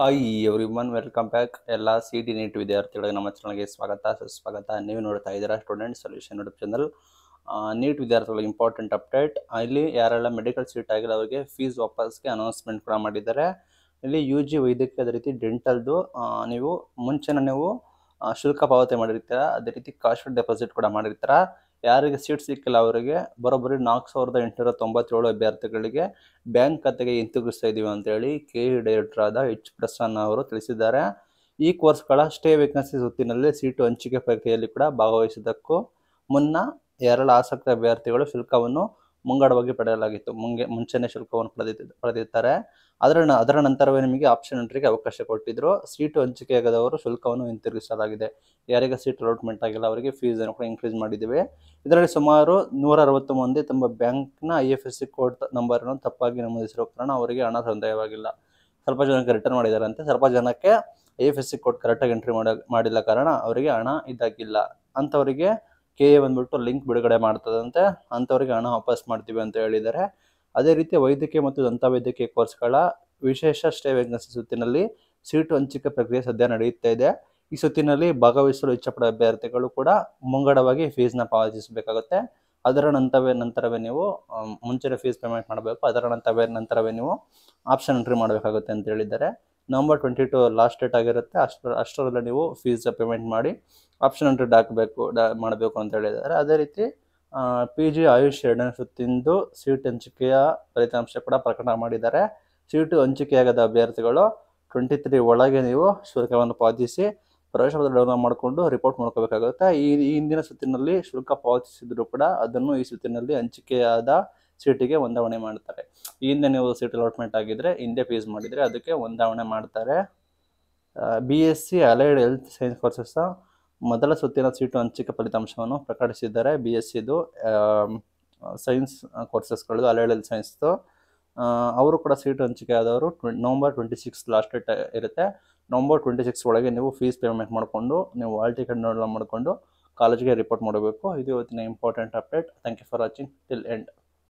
hi everyone welcome back ಎಲ್ಲ C D NEET ವಿದ್ಯಾರ್ಥಿಗಳಿಗೆ ನಮ್ಮ ಚಾನಲ್ಗೆ ಸ್ವಾಗತ ಸುಸ್ವಾಗತ ನೀವು ನೋಡ್ತಾ ಇದ್ದೀರಾ student solution YouTube channel NEET ವಿದ್ಯಾರ್ಥಿಗಳಿಗೆ ಇಂಪಾರ್ಟೆಂಟ್ ಅಪ್ಡೇಟ್ ಇಲ್ಲಿ ಯಾರೆಲ್ಲ ಮೆಡಿಕಲ್ ಸೀಟ್ ಆಗಿಲ್ಲ ಅವರಿಗೆ ಫೀಸ್ ವಾಪಸ್ಗೆ ಅನೌನ್ಸ್ಮೆಂಟ್ ಕೂಡ ಮಾಡಿದ್ದಾರೆ ಇಲ್ಲಿ ಯು ಜಿ ವೈದ್ಯಕೀಯ ಅದೇ ರೀತಿ ಡೆಂಟಲ್ದು ನೀವು ಮುಂಚೆನ ನೀವು ಶುಲ್ಕ ಪಾವತಿ ಮಾಡಿರ್ತೀರ ಅದೇ ರೀತಿ ಕಾಸ್ಟ್ ಡೆಪಾಸಿಟ್ ಕೂಡ ಮಾಡಿರ್ತೀರ ಯಾರಿಗೆ ಸೀಟ್ ಸಿಕ್ಕಿಲ್ಲ ಅವರಿಗೆ ಬರೋಬ್ಬರಿ ನಾಲ್ಕು ಸಾವಿರದ ಎಂಟುನೂರ ತೊಂಬತ್ತೇಳು ಅಭ್ಯರ್ಥಿಗಳಿಗೆ ಬ್ಯಾಂಕ್ ಖಾತೆಗೆ ಹಿಂತಿರುಗಿಸ್ತಾ ಇದ್ದೀವಿ ಅಂತೇಳಿ ಕೆ ಇ ಡೈರೆಕ್ಟರ್ ಆದ ಎಚ್ ಪ್ರಸನ್ನ ಅವರು ತಿಳಿಸಿದ್ದಾರೆ ಈ ಕೋರ್ಸ್ಗಳ ಸ್ಟೇ ವೇಕೆನ್ಸಿ ಸುತ್ತಿನಲ್ಲಿ ಸೀಟು ಹಂಚಿಕೆ ಪ್ರಕ್ರಿಯೆಯಲ್ಲಿ ಕೂಡ ಭಾಗವಹಿಸಿದ್ದಕ್ಕೂ ಮುನ್ನ ಎರಡು ಆಸಕ್ತ ಅಭ್ಯರ್ಥಿಗಳು ಶುಲ್ಕವನ್ನು ಮುಂಗಡವಾಗಿ ಪಡೆಯಲಾಗಿತ್ತು ಮುಂಗೆ ಮುಂಚೆನೆ ಶುಲ್ಕವನ್ನು ಪಡೆದಿದ್ದ ಪಡೆದಿರ್ತಾರೆ ಅದರ ಅದರ ನಂತರವೇ ನಿಮಗೆ ಆಪ್ಷನ್ ಎಂಟ್ರಿಗೆ ಅವಕಾಶ ಕೊಟ್ಟಿದ್ರು ಸೀಟು ಹಂಚಿಕೆಯಾಗದವರು ಶುಲ್ಕವನ್ನು ಹಿಂತಿರುಗಿಸಲಾಗಿದೆ ಯಾರಿಗೆ ಸೀಟ್ ಅಲಾಟ್ಮೆಂಟ್ ಆಗಿಲ್ಲ ಅವರಿಗೆ ಫೀಸನ್ನು ಕೂಡ ಇನ್ಕ್ರೀಸ್ ಮಾಡಿದ್ದೀವಿ ಇದರಲ್ಲಿ ಸುಮಾರು ನೂರ ಅರವತ್ತು ಮಂದಿ ತಮ್ಮ ಬ್ಯಾಂಕ್ನ I F S C code ನಂಬರನ್ನು ತಪ್ಪಾಗಿ ನಮೂದಿಸಿರೋ ಕಾರಣ ಅವರಿಗೆ ಹಣ ಸಂದಾಯವಾಗಿಲ್ಲ ಸ್ವಲ್ಪ ಜನಕ್ಕೆ ರಿಟರ್ನ್ ಮಾಡಿದ್ದಾರೆ ಸ್ವಲ್ಪ ಜನಕ್ಕೆ I F S C code ಕರೆಕ್ಟಾಗಿ ಎಂಟ್ರಿ ಮಾಡಿಲ್ಲ ಕಾರಣ ಅವರಿಗೆ ಹಣ ಇದಾಗಿಲ್ಲ ಅಂಥವರಿಗೆ ಕೆ ಎ ಬಂದ್ಬಿಟ್ಟು ಲಿಂಕ್ ಬಿಡುಗಡೆ ಮಾಡ್ತದಂತೆ ಅಂಥವ್ರಿಗೆ ಹಣ ವಾಪಸ್ ಮಾಡ್ತೀವಿ ಅಂತ ಹೇಳಿದ್ದಾರೆ ಅದೇ ರೀತಿ ವೈದ್ಯಕೀಯ ಮತ್ತು ದಂತ ವೈದ್ಯಕೀಯ ಕೋರ್ಸ್ಗಳ ವಿಶೇಷ ಸ್ಟೇ ವೇಕೆನ್ಸಿ ಸುತ್ತಿನಲ್ಲಿ ಸೀಟು ಹಂಚಿಕೆ ಪ್ರಕ್ರಿಯೆ ಸದ್ಯ ನಡೆಯುತ್ತಾ ಇದೆ ಈ ಸುತ್ತಿನಲ್ಲಿ ಭಾಗವಹಿಸಲು ಇಚ್ಛಪಡುವ ಅಭ್ಯರ್ಥಿಗಳು ಕೂಡ ಮುಂಗಡವಾಗಿ ಫೀಸ್ನ ಪಾವತಿಸಬೇಕಾಗುತ್ತೆ ಅದರ ನಂತರವೇ ನಂತರವೇ ನೀವು ಮುಂಚೆನೇ ಫೀಸ್ ಪೇಮೆಂಟ್ ಮಾಡಬೇಕು ಅದರ ನಂತರವೇ ನಂತರವೇ ನೀವು ಆಪ್ಷನ್ ಎಂಟ್ರಿ ಮಾಡಬೇಕಾಗುತ್ತೆ ಅಂತ ಹೇಳಿದ್ದಾರೆ November twenty two last date ಆಗಿರುತ್ತೆ ಅಷ್ಟರ ಅಷ್ಟರಲ್ಲೇ ನೀವು ಫೀಸ್ ಪೇಮೆಂಟ್ ಮಾಡಿ ಆಪ್ಷನ್ ಹಂಡ್ರೆಡ್ ಹಾಕಬೇಕು ಡಾ ಮಾಡಬೇಕು ಅಂತ ಹೇಳಿದ್ದಾರೆ ಅದೇ ರೀತಿ ಪಿ ಜಿ ಆಯುಷ್ ಎರಡನೇ ಸುತ್ತಿಂದು ಸೀಟ್ ಹಂಚಿಕೆಯ ಫಲಿತಾಂಶ ಕೂಡ ಪ್ರಕಟ ಮಾಡಿದ್ದಾರೆ ಸೀಟು ಹಂಚಿಕೆಯಾಗದ ಅಭ್ಯರ್ಥಿಗಳು ಟ್ವೆಂಟಿ ತ್ರೀ ಒಳಗೆ ನೀವು ಶುಲ್ಕವನ್ನು ಪಾವತಿಸಿ ಪ್ರವೇಶ ಪತ್ರ ಡೌನ್ಲೋಡ್ ಮಾಡಿಕೊಂಡು ರಿಪೋರ್ಟ್ ಮಾಡ್ಕೋಬೇಕಾಗುತ್ತೆ ಈ ಹಿಂದಿನ ಸುತ್ತಿನಲ್ಲಿ ಶುಲ್ಕ ಪಾವತಿಸಿದ್ರು ಕೂಡ ಅದನ್ನು ಈ ಸುತ್ತಿನಲ್ಲಿ ಹಂಚಿಕೆಯಾದ ಸೀಟಿಗೆ ಹೊಂದಾವಣೆ ಮಾಡ್ತಾರೆ ಹಿಂದೆ ನೀವು ಸೀಟ್ ಅಲಾಟ್ಮೆಂಟ್ ಆಗಿದ್ರೆ ಹಿಂದೆ ಫೀಸ್ ಮಾಡಿದರೆ ಅದಕ್ಕೆ ಹೊಂದಾವಣೆ ಮಾಡ್ತಾರೆ B S C allied health science courses ಮೊದಲ ಸುತ್ತಿನ ಸೀಟು ಹಂಚಿಕೆ ಫಲಿತಾಂಶವನ್ನು ಪ್ರಕಟಿಸಿದ್ದಾರೆ ಬಿ ಎಸ್ ಸಿದು ಸೈನ್ಸ್ ಕೋರ್ಸಸ್ಗಳದು ಅಲೈಡ್ ಹೆಲ್ತ್ ಸೈನ್ಸ್ದು ಅವರು ಕೂಡ ಸೀಟು ಹಂಚಿಕೆ ಆದವರು ಟ್ವೆ November twenty six last date ಇರುತ್ತೆ ನವಂಬರ್ ಟ್ವೆಂಟಿ ಸಿಕ್ಸ್ ಒಳಗೆ ನೀವು ಫೀಸ್ ಪೇಮೆಂಟ್ ಮಾಡಿಕೊಂಡು ನೀವು ಆಲ್ ಟಿಕೆಟ್ ನೋಡಲು ಮಾಡಿಕೊಂಡು ಕಾಲೇಜ್ಗೆ ರಿಪೋರ್ಟ್ ಮಾಡಬೇಕು ಇದು ಇವತ್ತಿನ important update thank you for watching till end